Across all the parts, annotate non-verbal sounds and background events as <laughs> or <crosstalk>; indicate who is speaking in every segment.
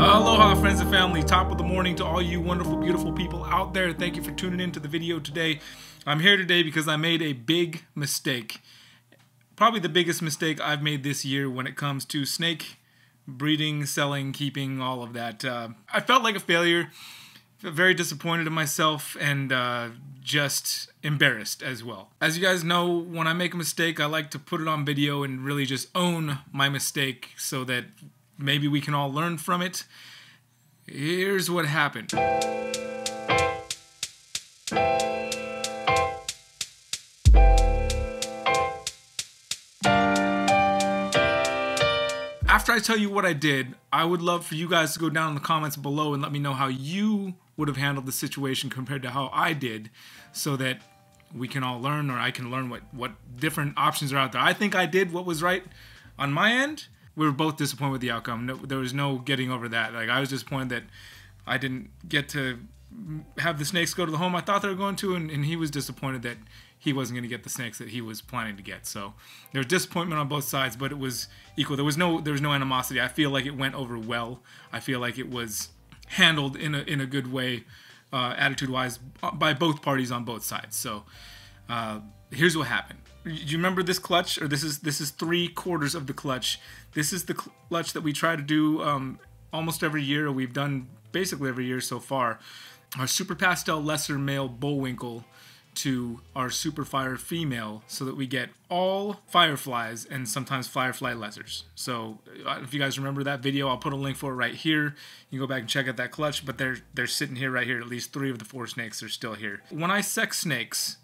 Speaker 1: Uh, aloha, friends
Speaker 2: and family. Top of the morning to all you wonderful, beautiful people out there. Thank you for tuning in to the video today. I'm here today because I made a big mistake. Probably the biggest mistake I've made this year when it comes to snake breeding, selling, keeping, all of that. Uh, I felt like a failure, very disappointed in myself, and uh, just embarrassed as well. As you guys know, when I make a mistake, I like to put it on video and really just own my mistake so that Maybe we can all learn from it. Here's what happened. After I tell you what I did, I would love for you guys to go down in the comments below and let me know how you would have handled the situation compared to how I did so that we can all learn or I can learn what, what different options are out there. I think I did what was right on my end we were both disappointed with the outcome. No, there was no getting over that. Like I was disappointed that I didn't get to have the snakes go to the home I thought they were going to, and, and he was disappointed that he wasn't going to get the snakes that he was planning to get. So there was disappointment on both sides, but it was equal. There was no there was no animosity. I feel like it went over well. I feel like it was handled in a in a good way, uh, attitude wise, uh, by both parties on both sides. So uh, here's what happened. You remember this clutch, or this is this is three quarters of the clutch. This is the clutch that we try to do um, almost every year. We've done basically every year so far. Our super pastel lesser male Bullwinkle to our super fire female so that we get all fireflies and sometimes firefly lessers. So uh, if you guys remember that video, I'll put a link for it right here. You can go back and check out that clutch, but they're they're sitting here right here. At least three of the four snakes are still here. When I sex snakes,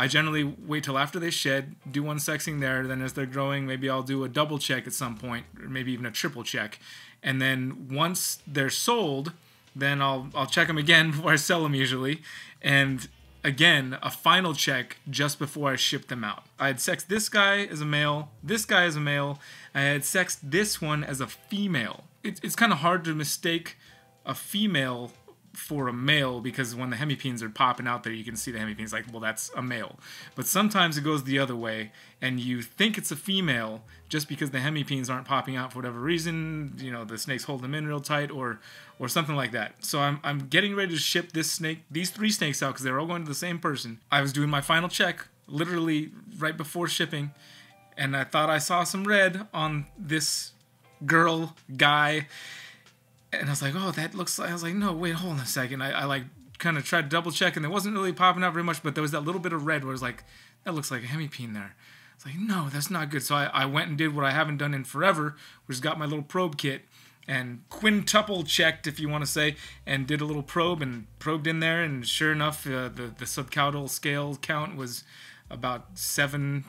Speaker 2: I generally wait till after they shed, do one sexing there. Then as they're growing, maybe I'll do a double check at some point, or maybe even a triple check. And then once they're sold, then I'll I'll check them again <laughs> before I sell them usually, and again a final check just before I ship them out. I had sexed this guy as a male, this guy as a male. I had sexed this one as a female. It, it's kind of hard to mistake a female for a male because when the hemipenes are popping out there, you can see the hemipenes. Like, well, that's a male. But sometimes it goes the other way, and you think it's a female just because the hemipenes aren't popping out for whatever reason. You know, the snake's holding them in real tight, or or something like that. So I'm I'm getting ready to ship this snake, these three snakes out because they're all going to the same person. I was doing my final check literally right before shipping, and I thought I saw some red on this girl guy and I was like, oh, that looks like, I was like, no, wait, hold on a second. I, I like kind of tried to double check and it wasn't really popping out very much, but there was that little bit of red where it was like, that looks like a hemipene there. It's like, no, that's not good. So I, I went and did what I haven't done in forever, which is got my little probe kit and quintuple checked, if you want to say, and did a little probe and probed in there. And sure enough, uh, the, the subcaudal scale count was about seven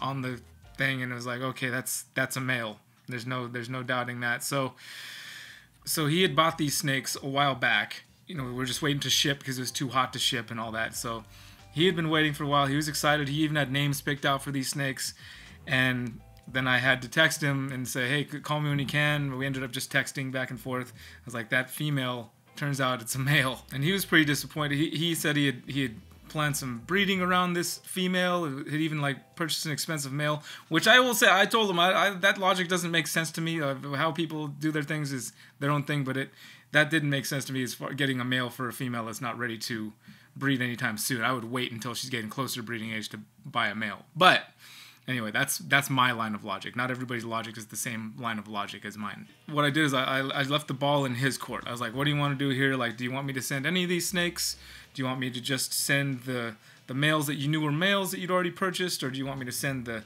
Speaker 2: on the thing. And it was like, okay, that's, that's a male. There's no, there's no doubting that. So, so he had bought these snakes a while back. You know, we were just waiting to ship because it was too hot to ship and all that. So he had been waiting for a while. He was excited. He even had names picked out for these snakes. And then I had to text him and say, hey, call me when you can. We ended up just texting back and forth. I was like, that female turns out it's a male. And he was pretty disappointed. He, he said he had, he had plan some breeding around this female. He'd even like purchase an expensive male, which I will say I told him I, I, that logic doesn't make sense to me. Uh, how people do their things is their own thing, but it that didn't make sense to me as far getting a male for a female that's not ready to breed anytime soon. I would wait until she's getting closer to breeding age to buy a male, but. Anyway, that's that's my line of logic. Not everybody's logic is the same line of logic as mine. What I did is I, I, left the ball in his court. I was like, "What do you want to do here? Like, do you want me to send any of these snakes? Do you want me to just send the the males that you knew were males that you'd already purchased, or do you want me to send the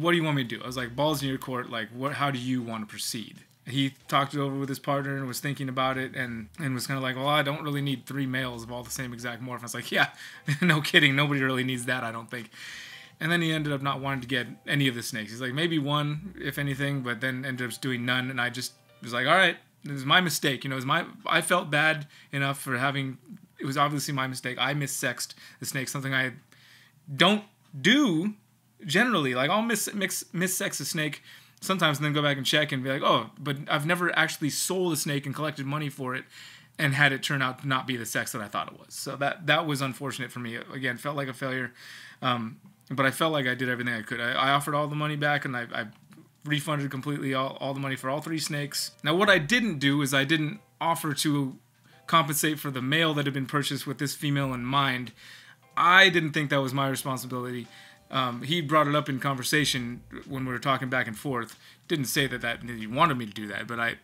Speaker 2: what do you want me to do? I was like, balls in your court. Like, what? How do you want to proceed? He talked it over with his partner and was thinking about it, and and was kind of like, well, I don't really need three males of all the same exact morph. I was like, yeah, <laughs> no kidding. Nobody really needs that. I don't think. And then he ended up not wanting to get any of the snakes. He's like, maybe one, if anything, but then ended up doing none. And I just was like, all right, it was my mistake. You know, it was my I felt bad enough for having. It was obviously my mistake. I missexed the snake, something I don't do generally. Like I'll mis mix missex a snake sometimes, and then go back and check and be like, oh, but I've never actually sold a snake and collected money for it and had it turn out to not be the sex that I thought it was. So that that was unfortunate for me. Again, felt like a failure. Um, but I felt like I did everything I could. I, I offered all the money back and I, I refunded completely all, all the money for all three snakes. Now, what I didn't do is I didn't offer to compensate for the male that had been purchased with this female in mind. I didn't think that was my responsibility. Um, he brought it up in conversation when we were talking back and forth. Didn't say that, that he wanted me to do that, but I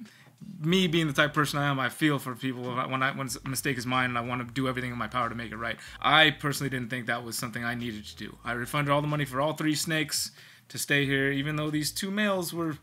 Speaker 2: me being the type person I am, I feel for people when I, when a mistake is mine and I want to do everything in my power to make it right. I personally didn't think that was something I needed to do. I refunded all the money for all three snakes to stay here, even though these two males were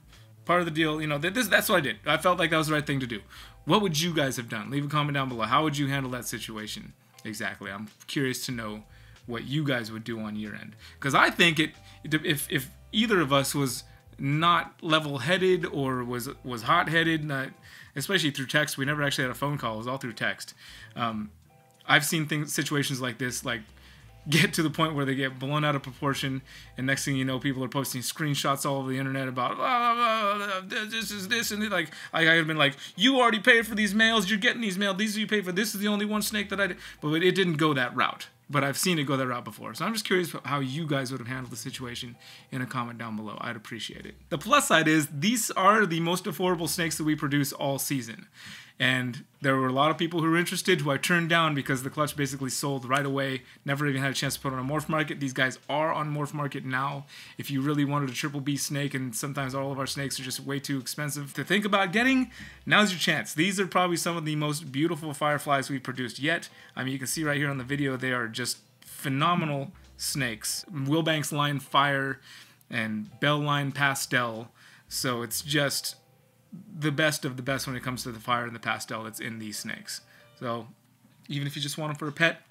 Speaker 2: part of the deal. You know, this, that's what I did. I felt like that was the right thing to do. What would you guys have done? Leave a comment down below. How would you handle that situation exactly? I'm curious to know what you guys would do on your end because I think it if if either of us was not level-headed or was was hot-headed. Not, especially through text. We never actually had a phone call. It was all through text. Um, I've seen things situations like this like get to the point where they get blown out of proportion, and next thing you know, people are posting screenshots all over the internet about blah, this is this and like I, I have been like, you already paid for these mails, you're getting these mails. these you paid for. This is the only one snake that I did, but it didn't go that route but I've seen it go that route before. So I'm just curious how you guys would have handled the situation in a comment down below. I'd appreciate it. The plus side is these are the most affordable snakes that we produce all season and there were a lot of people who were interested who I turned down because the clutch basically sold right away. Never even had a chance to put on a morph market. These guys are on morph market now. If you really wanted a triple B snake, and sometimes all of our snakes are just way too expensive to think about getting, now's your chance. These are probably some of the most beautiful fireflies we've produced yet. I mean, you can see right here on the video, they are just phenomenal snakes. Wilbanks line fire and bell line pastel. So it's just the best of the best when it comes to the fire and the pastel that's in these snakes. So even if you just want them for a pet,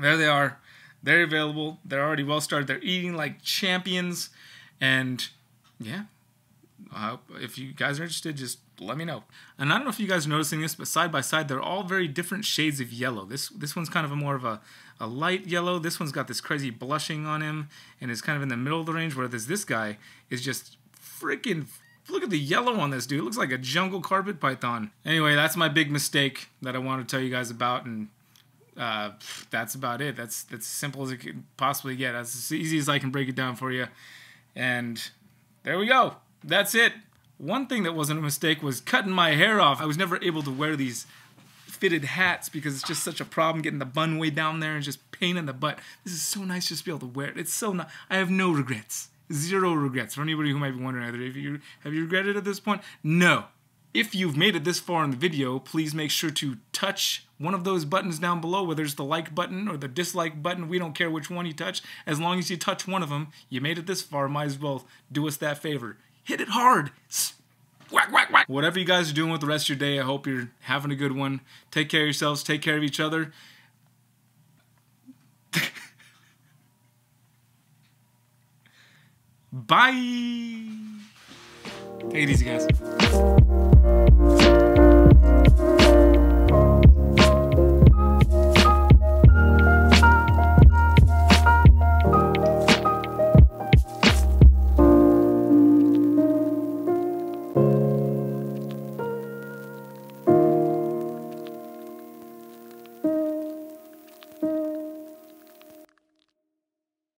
Speaker 2: there they are. They're available. They're already well started. They're eating like champions. And yeah, uh, if you guys are interested, just let me know. And I don't know if you guys are noticing this, but side by side, they're all very different shades of yellow. This this one's kind of a more of a, a light yellow. This one's got this crazy blushing on him and is kind of in the middle of the range, whereas this guy is just freaking Look at the yellow on this dude. It looks like a jungle carpet python. Anyway, that's my big mistake that I want to tell you guys about, and uh, that's about it. That's that's as simple as it could possibly get. That's as easy as I can break it down for you. And there we go. That's it. One thing that wasn't a mistake was cutting my hair off. I was never able to wear these fitted hats because it's just such a problem getting the bun way down there and just pain in the butt. This is so nice just to be able to wear it. It's so nice. I have no regrets zero regrets. For anybody who might be wondering, either, if you have you regretted at this point? No. If you've made it this far in the video, please make sure to touch one of those buttons down below, whether it's the like button or the dislike button. We don't care which one you touch. As long as you touch one of them, you made it this far. Might as well do us that favor. Hit it hard. Whack, whack, whack. Whatever you guys are doing with the rest of your day, I hope you're having a good one. Take care of yourselves. Take care of each other. Bye. Take it easy, guys.